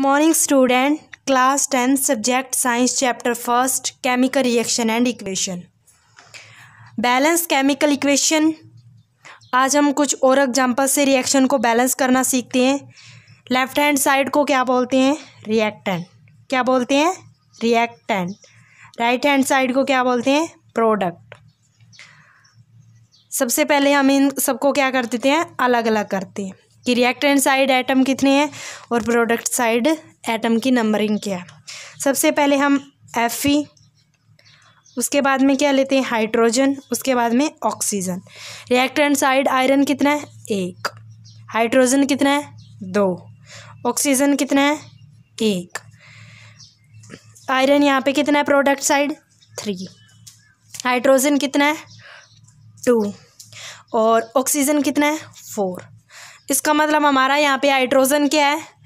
good morning student class tenth subject science chapter first chemical reaction and equation balance chemical equation आज हम कुछ और example से reaction को बैलेंस करना सीखते हैं लेफ्ट हैंड साइड को क्या बोलते हैं रिएक्टेंट क्या बोलते हैं रिएक्टेंट राइट हैंड साइड को क्या बोलते हैं प्रोडक्ट सबसे पहले हम इन सबको क्या कर देते हैं अलग अलग करते हैं कि रिएक्टेंट साइड एटम कितने हैं और प्रोडक्ट साइड एटम की नंबरिंग क्या है सबसे पहले हम एफ उसके बाद में क्या लेते हैं हाइड्रोजन उसके बाद में ऑक्सीजन रिएक्टेंट साइड आयरन कितना है एक हाइड्रोजन कितना है दो ऑक्सीजन कितना है एक आयरन यहाँ पे कितना है प्रोडक्ट साइड थ्री हाइड्रोजन कितना है टू और ऑक्सीजन कितना है फोर इसका मतलब हमारा यहाँ पे हाइड्रोजन क्या है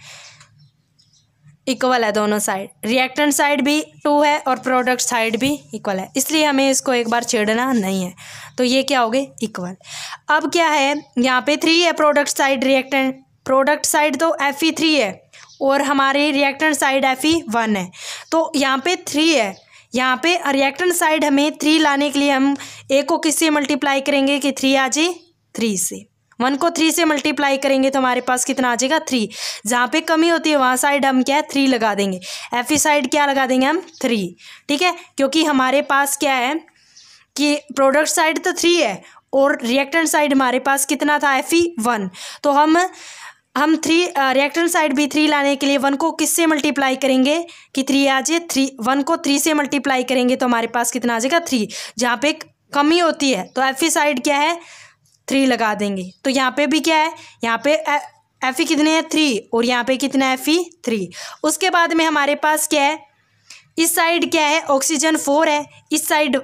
इक्वल है दोनों साइड रिएक्टेंट साइड भी टू है और प्रोडक्ट साइड भी इक्वल है इसलिए हमें इसको एक बार छेड़ना नहीं है तो ये क्या हो गए इक्वल अब क्या है यहाँ पे थ्री है product side reactant product side तो एफ ई थ्री है और हमारे reactant side F E one है तो यहाँ पे थ्री है यहाँ पे रिएक्टेंट साइड हमें थ्री लाने के लिए हम ए को किससे मल्टीप्लाई करेंगे कि थ्री आ जाए थ्री से वन को थ्री से मल्टीप्लाई करेंगे तो हमारे पास कितना आ जाएगा थ्री जहाँ पे कमी होती है वहाँ साइड हम क्या है थ्री लगा देंगे एफ ई साइड क्या लगा देंगे हम थ्री ठीक है क्योंकि हमारे पास क्या है कि प्रोडक्ट साइड तो थ्री है और रिएक्टेंट साइड हमारे पास कितना था एफ ई वन तो हम हम थ्री रिएक्टन साइड भी थ्री लाने के लिए वन को किससे मल्टीप्लाई करेंगे कि थ्री आ जाए थ्री वन को थ्री से मल्टीप्लाई करेंगे तो हमारे पास कितना आ जाएगा थ्री जहाँ पे कमी होती है तो एफ ई साइड क्या है थ्री लगा देंगे तो यहाँ पे भी क्या है यहाँ पे एफ ई e कितने हैं थ्री और यहाँ पे कितना है एफ ई थ्री उसके बाद में हमारे पास क्या है इस साइड क्या है ऑक्सीजन फोर है इस साइड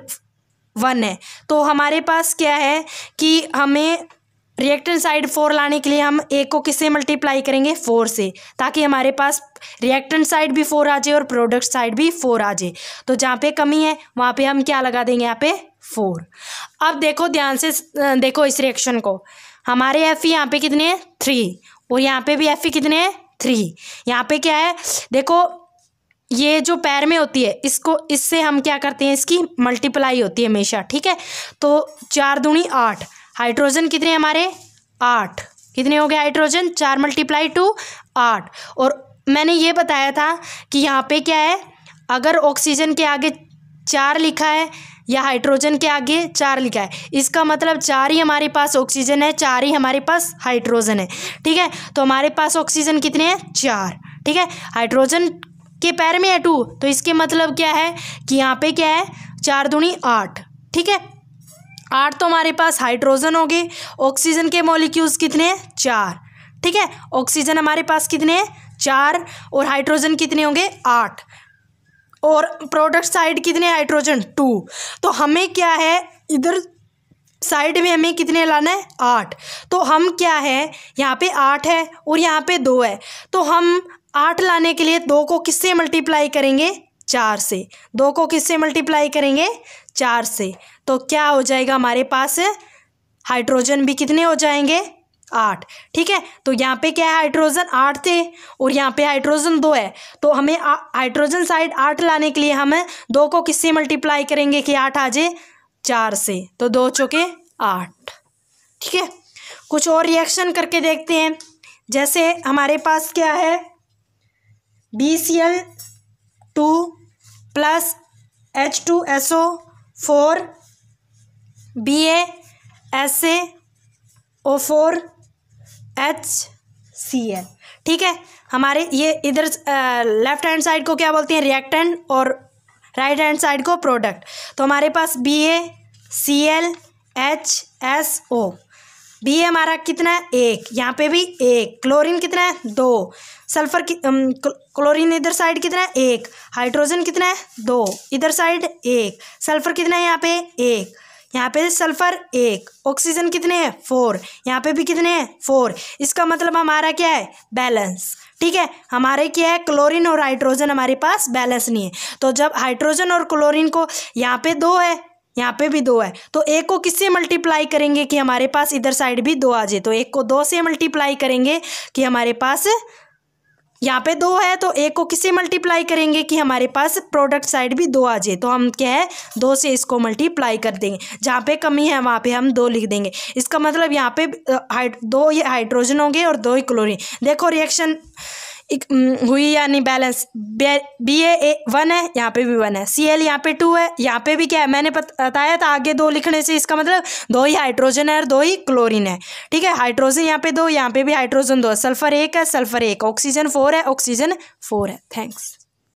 वन है तो हमारे पास क्या है कि हमें रिएक्टेंट साइड फोर लाने के लिए हम एक को किससे मल्टीप्लाई करेंगे फोर से ताकि हमारे पास रिएक्टेंट साइड भी फोर आ जाए और प्रोडक्ट साइड भी फोर आ जाए तो जहाँ पे कमी है वहाँ पे हम क्या लगा देंगे यहाँ पे फोर अब देखो ध्यान से देखो इस रिएक्शन को हमारे एफ ई यहाँ पे कितने हैं थ्री और यहाँ पे भी एफ ई कितने हैं थ्री यहाँ पे क्या है देखो ये जो पैर में होती है इसको इससे हम क्या करते हैं इसकी मल्टीप्लाई होती है हमेशा ठीक है तो चार दूनी आठ हाइड्रोजन कितने हमारे आठ कितने हो गए हाइड्रोजन चार मल्टीप्लाई टू आठ और मैंने ये बताया था कि यहाँ पे क्या है अगर ऑक्सीजन के आगे चार लिखा है या हाइड्रोजन के आगे चार लिखा है इसका मतलब चार ही हमारे पास ऑक्सीजन है चार ही हमारे पास हाइड्रोजन है ठीक है तो हमारे पास ऑक्सीजन कितने हैं चार ठीक है हाइड्रोजन के पैर में है टू तो इसके मतलब क्या है कि यहाँ पे क्या है चार दूनी आठ ठीक है आठ तो हमारे पास हाइड्रोजन हो गए ऑक्सीजन के मॉलिक्यूल्स कितने हैं चार ठीक है ऑक्सीजन हमारे पास कितने हैं चार और हाइड्रोजन कितने होंगे आठ और प्रोडक्ट साइड कितने हाइड्रोजन टू तो हमें क्या है इधर साइड में हमें कितने लाना है आठ तो हम क्या है यहाँ पे आठ है और यहाँ पे दो है तो हम आठ लाने के लिए दो को किससे मल्टीप्लाई करेंगे चार से दो को किससे मल्टीप्लाई करेंगे चार से तो क्या हो जाएगा हमारे पास हाइड्रोजन भी कितने हो जाएंगे आठ ठीक है तो यहाँ पे क्या है हाइड्रोजन आठ थे और यहाँ पे हाइड्रोजन दो है तो हमें हाइड्रोजन साइड आठ लाने के लिए हमें दो को किससे मल्टीप्लाई करेंगे कि आठ आ जाए चार से तो दो चौके आठ ठीक है कुछ और रिएक्शन करके देखते हैं जैसे हमारे पास क्या है B C L two plus H two S O four B S A O four H C L ठीक है हमारे ये इधर लेफ्ट हैंड साइड को क्या बोलते हैं रिएक्टेंट और राइट हैंड साइड को प्रोडक्ट तो हमारे पास B A C L H S O B A हमारा कितना है एक यहाँ पे भी एक क्लोरीन कितना है दो सल्फर कि, क्लोरीन इधर साइड कितना है एक हाइड्रोजन कितना है दो इधर साइड एक सल्फर कितना है यहाँ पे एक यहाँ पे सल्फर एक ऑक्सीजन कितने हैं फोर यहाँ पे भी कितने हैं फोर इसका मतलब हमारा क्या है बैलेंस ठीक है हमारे क्या है क्लोरीन और हाइड्रोजन हमारे पास बैलेंस नहीं है तो जब हाइड्रोजन और क्लोरीन को यहाँ पे दो है यहाँ पे भी दो है तो एक को किससे मल्टीप्लाई करेंगे कि हमारे पास इधर साइड भी दो आ जाए तो एक को दो से मल्टीप्लाई करेंगे कि हमारे पास यहाँ पे दो है तो एक को किसे मल्टीप्लाई करेंगे कि हमारे पास प्रोडक्ट साइड भी दो आ जाए तो हम क्या है दो से इसको मल्टीप्लाई कर देंगे जहाँ पे कमी है वहाँ पे हम दो लिख देंगे इसका मतलब यहाँ पे दो ये हाइड्रोजन होंगे और दो ही क्लोरीन देखो रिएक्शन एक हुई यानी बैलेंस बी ए वन है यहाँ पे भी वन है सी एल यहाँ पे टू है यहाँ पे भी क्या है मैंने बताया था आगे दो लिखने से इसका मतलब दो ही हाइड्रोजन है और दो ही क्लोरीन है ठीक है हाइड्रोजन यहाँ पे दो यहाँ पे भी हाइड्रोजन दो सल्फर एक है सल्फर एक ऑक्सीजन फोर है ऑक्सीजन फोर है थैंक्स